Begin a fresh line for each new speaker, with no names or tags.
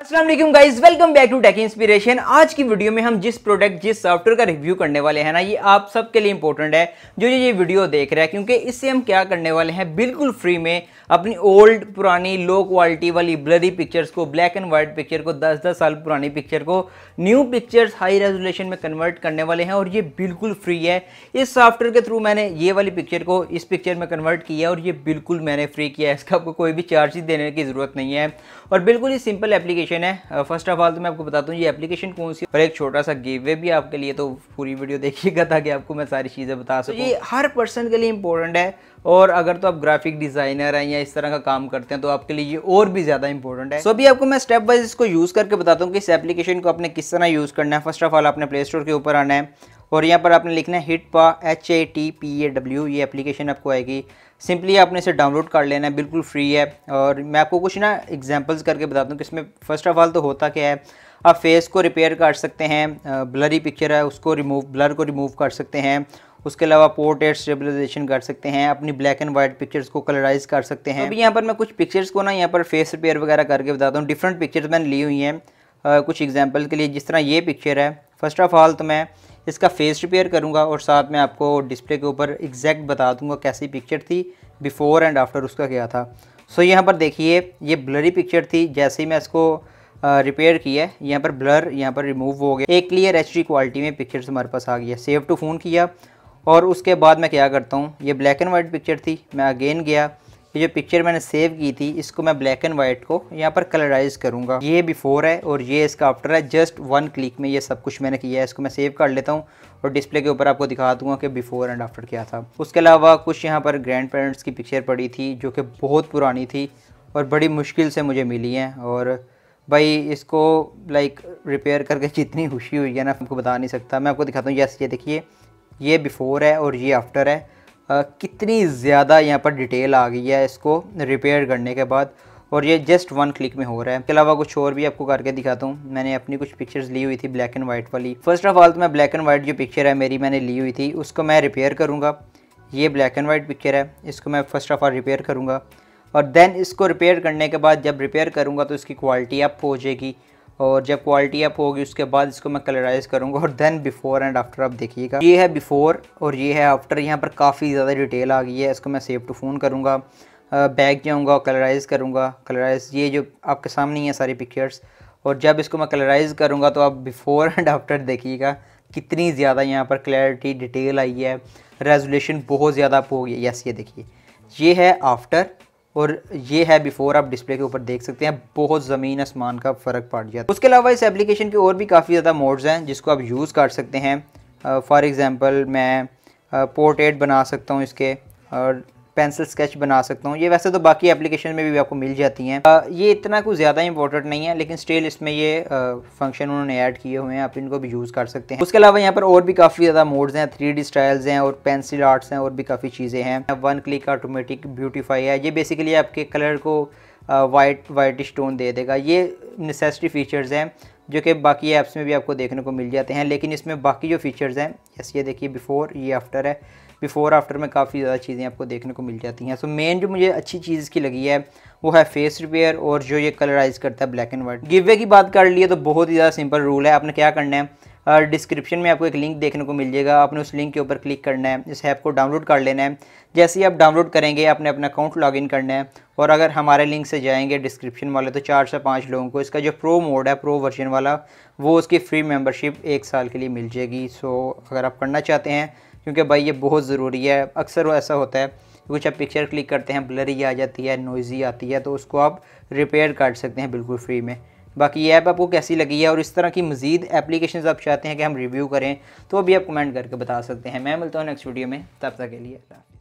Aslam guys welcome back to tech inspiration आज की video में हम जिस प्रोडक्ट जिस सॉफ्टवेयर का रिव्यू करने वाले हैं ना ये आप सबके लिए इंपॉर्टेंट है जो ये ये वीडियो देख रहा है क्योंकि इससे हम क्या करने वाले हैं बिल्कुल फ्री में अपनी ओल्ड पुरानी लो क्वालिटी वाली ब्लरी पिक्चर्स को ब्लैक एंड वाइट पिक्चर को 10-10 साल पुरानी पिक्चर को न्यू पिक्चर्स हाई रेजोल्यूशन में कन्वर्ट करने वाले हैं और ये बिल्कुल फ्री है इस सॉफ्टवेयर के थ्रू मैंने ये वाली पिक्चर को इस पिक्चर में कन्वर्ट किया और ये बिल्कुल मैंने फ्री किया है इसका आपको कोई भी चार्ज देने की ज़रूरत नहीं है और बिल्कुल ही सिंपल एप्लीकेशन एप्लीकेशन है फर्स्ट ऑफ ऑल तो मैं आपको बताता हूँ ये एप्लीकेशन कौन सी और एक छोटा सा गिवे भी आपके लिए तो पूरी वीडियो देखिएगा ताकि आपको मैं सारी चीज़ें बता तो सकूँ तो ये हर पर्सन के लिए इंपॉर्टेंट है और अगर तो आप ग्राफिक डिज़ाइनर हैं या इस तरह का काम करते हैं तो आपके लिए ये और भी ज़्यादा इंपॉर्टेंट है सो so, अभी आपको मैं स्टेप वाइज इसको यूज़ करके बताता हूँ कि इस एप्लीकेशन को आपने किस तरह यूज़ करना है फर्स्ट ऑफ ऑल आपने प्ले स्टोर के ऊपर आना है और यहाँ पर आपने लिखना है HitPaw H A T P A W ये एप्लीकेशन आपको आएगी सिंपली आपने इसे डाउनलोड कर लेना है बिल्कुल फ्री है और मैं आपको कुछ ना एग्जांपल्स करके बताता हूँ कि इसमें फ़र्स्ट ऑफ ऑल तो होता क्या है आप फेस को रिपेयर कर सकते हैं ब्लरी पिक्चर है उसको रिमूव ब्लर को रिमूव कर सकते हैं उसके अलावा पोर्ट्रेट स्टेबलाइजेशन कर सकते हैं अपनी ब्लैक एंड वाइट पिक्चर्स को कलराइज कर सकते हैं तो अभी यहाँ पर मैं कुछ पिक्चर्स को ना यहाँ पर फेस रिपेयर वगैरह करके बताता हूँ डिफरेंट पिक्चर्स मैंने ली हुई हैं कुछ एग्जाम्पल के लिए जिस तरह ये पिक्चर है फर्स्ट ऑफ़ ऑल तो मैं इसका फेस रिपेयर करूँगा और साथ में आपको डिस्प्ले के ऊपर एग्जैक्ट बता दूँगा कैसी पिक्चर थी बिफ़ोर एंड आफ्टर उसका क्या था सो so, यहाँ पर देखिए ये ब्लरी पिक्चर थी जैसे ही मैं इसको रिपेयर किया है यहाँ पर ब्लर यहाँ पर रिमूव हो गया एक क्लियर एच क्वालिटी में पिक्चर्स हमारे पास आ गया सेव टू फ़ोन किया और उसके बाद मैं क्या करता हूँ ये ब्लैक एंड वाइट पिक्चर थी मैं अगेन गया ये जो पिक्चर मैंने सेव की थी इसको मैं ब्लैक एंड वाइट को यहाँ पर कलराइज करूँगा ये बिफोर है और ये इसका आफ्टर है जस्ट वन क्लिक में ये सब कुछ मैंने किया है इसको मैं सेव कर लेता हूँ और डिस्प्ले के ऊपर आपको दिखा दूंगा कि बिफोर एंड आफ्टर क्या था उसके अलावा कुछ यहाँ पर ग्रैंड पेरेंट्स की पिक्चर पड़ी थी जो कि बहुत पुरानी थी और बड़ी मुश्किल से मुझे मिली हैं और भाई इसको लाइक रिपेयर करके जितनी खुशी हुई है ना आपको बता नहीं सकता मैं आपको दिखाता हूँ यस ये देखिए ये बिफ़ोर है और ये आफ्टर है कितनी ज़्यादा यहाँ पर डिटेल आ गई है इसको रिपेयर करने के बाद और ये जस्ट वन क्लिक में हो रहा है इसके अलावा कुछ और भी आपको करके दिखाता हूँ मैंने अपनी कुछ पिक्चर्स ली हुई थी ब्लैक एंड वाइट वाली फर्स्ट ऑफ ऑल तो मैं ब्लैक एंड वाइट जो पिक्चर है मेरी मैंने ली हुई थी उसको मैं रिपेयर करूँगा ये ब्लैक एंड वाइट पिक्चर है इसको मैं फर्स्ट ऑफ ऑल रिपेयर करूँगा और देन इसको रिपेयर करने के बाद जब रिपेयर करूँगा तो इसकी क्वालिटी अप हो जाएगी और जब क्वालिटी अप होगी उसके बाद इसको मैं कलराइज करूँगा और देन बिफोर एंड आफ्टर आप देखिएगा ये है बिफोर और ये है आफ्टर यहाँ पर काफ़ी ज़्यादा डिटेल आ गई है इसको मैं सेव टू फ़ोन करूँगा बैग जाऊँगा कलराइज करूँगा कलराइज ये जो आपके सामने ही है सारी पिक्चर्स और जब इसको मैं कलराइज करूँगा तो आप बिफोर एंड आफ्टर देखिएगा कितनी ज़्यादा यहाँ पर क्लैरिटी डिटेल आई है रेजोल्यूशन बहुत ज़्यादा अप हो गई यस ये देखिए ये है आफ्टर और ये है बिफोर आप डिस्प्ले के ऊपर देख सकते हैं बहुत ज़मीन आसमान का फ़र्क पड़ गया उसके अलावा इस एप्लीकेशन के और भी काफ़ी ज़्यादा मोड्स हैं जिसको आप यूज़ कर सकते हैं फॉर एग्ज़ाम्पल मैं पोर्ट्रेट बना सकता हूँ इसके और पेंसिल स्केच बना सकता हूँ ये वैसे तो बाकी एप्लीकेशन में भी आपको मिल जाती हैं ये इतना कुछ ज़्यादा इंपॉर्टेंट नहीं है लेकिन स्टिल इसमें ये फंक्शन उन्होंने ऐड किए हुए हैं आप इनको भी यूज़ कर सकते हैं उसके अलावा यहाँ पर और भी काफ़ी ज़्यादा मोड्स हैं थ्री स्टाइल्स हैं और पेंसिल आर्ट्स हैं और भी काफ़ी चीज़ें हैं वन क्लिक ऑटोमेटिक ब्यूटीफाई है ये बेसिकली आपके कलर को वाइट वाइट स्टोन दे देगा ये नेसेसरी फ़ीचर्स हैं जो कि बाकी ऐप्स में भी आपको देखने को मिल जाते हैं लेकिन इसमें बाकी जो फ़ीचर्स हैं जैसे ये देखिए बिफ़ोर ये आफ्टर है बिफ़ोर आफ्टर में काफ़ी ज़्यादा चीज़ें आपको देखने को मिल जाती हैं सो so, मेन जो मुझे अच्छी चीज़ की लगी है वो है फेस रिपेयर और जो ये कलराइज़ करता है ब्लैक एंड वाइट गिवे की बात कर लिए तो बहुत ही ज़्यादा सिंपल रूल है आपने क्या करना है डिस्क्रिप्शन में आपको एक लिंक देखने को मिल जाएगा आपने उस लिंक के ऊपर क्लिक करना है इस ऐप को डाउनलोड कर लेना है जैसे ही आप डाउनलोड करेंगे आपने अपना अकाउंट लॉगिन करना है और अगर हमारे लिंक से जाएंगे डिस्क्रिप्शन वाले तो चार से पाँच लोगों को इसका जो प्रो मोड है प्रो वर्जन वाला वो उसकी फ्री मेम्बरशिप एक साल के लिए मिल जाएगी सो अगर आप करना चाहते हैं क्योंकि भाई ये बहुत ज़रूरी है अक्सर वो ऐसा होता है कुछ आप पिक्चर क्लिक करते हैं ब्लरी आ जाती है नोइजी आती है तो उसको आप रिपेयर कर सकते हैं बिल्कुल फ्री में बाकी ये ऐप आपको कैसी लगी है और इस तरह की मजीद एप्लीकेशन आप चाहते हैं कि हम रिव्यू करें तो वो भी आप कमेंट करके बता सकते हैं मैं मिलता हूँ नेक्स्ट वीडियो में तब तक के लिए